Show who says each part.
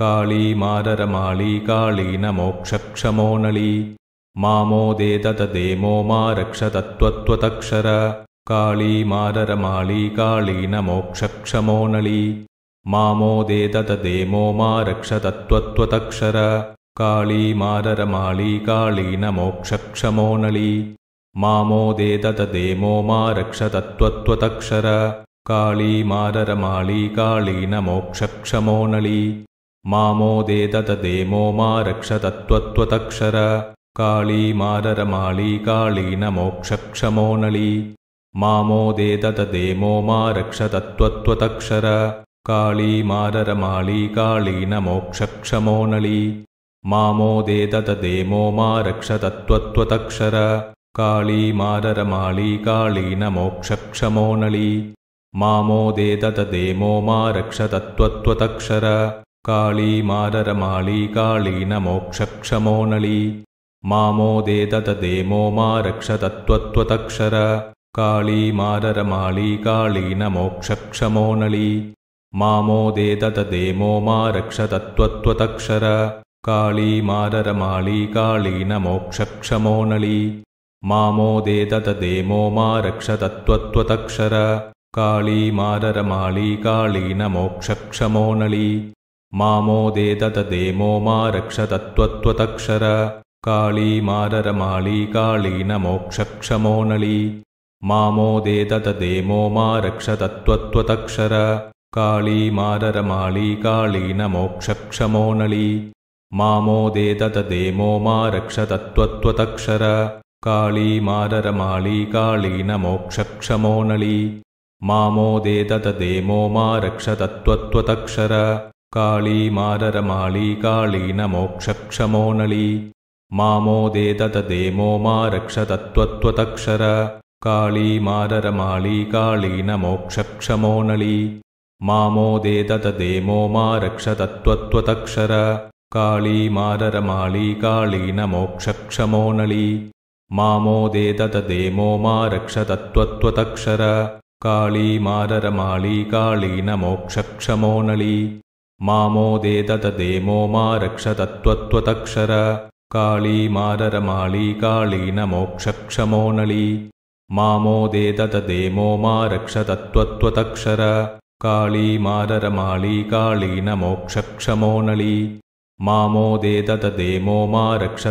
Speaker 1: काळी मारमाळी कालीनमोक्षमो नलि मामोदे दददे मोमारक्षतत्त्वतक्षर काली मारमाली कालीनमोक्षमो नलि मामोदे काली मोमारक्षतत्त्वतक्षर काळी माररमाळी कालीनमोक्षमोनळि मामोदे दतदे काली काळी मारमाळी कालीनमोक्षमो नळि मामोदे दतदे मोमा काळी मारमाली कालीनमोक्षमोनळि मामोदे मा मोमारक्षतत्त्वतक्षर काळी माररमाळी काळीनमोक्षमो नलि मामोदे दतदे काळी माररमाळी कालीनमोक्षमोनळि मामोदे मा मोमा काळी मारमाळी कालीनमोक्षमो नलि मामोदेद तदे मोमारक्षतत्त्वतक्षर काळी मारमाली कालीनमोक्षमो नलि मामोदेद तदे मोमा रक्षतत्त्वतक्षर काली मारमाली कालीनमोक्षमोनळि मामोदेददे मोमा रक्षतत्त्वतक्षर काळी माररमाळी कालीनमोक्षमो नलि मामोदे दददे मोमा रक्षतत्त्वतक्षर काळी मारमाळी कालीनमोक्षमोनळि मामोदे दददे मोमा रक्षतत्त्वतक्षर काळी माररमाळी कालीनमोक्षमोनळि मा दददे मोमारक्षतत्त्वतक्षर काली मारमाली कालीनमोक्षमोणी मामोदे दददे मोमा रक्षतत्त्वतक्षर काळी मारमाळी कालीनमोक्षमोनळि मामोदे दददे मोमा रक्षतत्त्वदक्षर काली मारमाली कालीनमोक्षमो नलि मामोदे दददे मोमा रक्षतत्त्वदक्षर काली मारमाली कालीनमोक्षमोनळि मामोदे दददे मोमारक्षतत्त्वदक्षर काली मारमाली कालीनमोक्षमो नलि मामोदेतदेमो मा मोमा रक्षतत्त्वदक्षर काली मारमाळी न नळि मामोदे द तदे मोमा रक्षतत्त्वदक्षर काली न कालीनमोक्षमोनळि मामोदे दददे मोमा रक्ष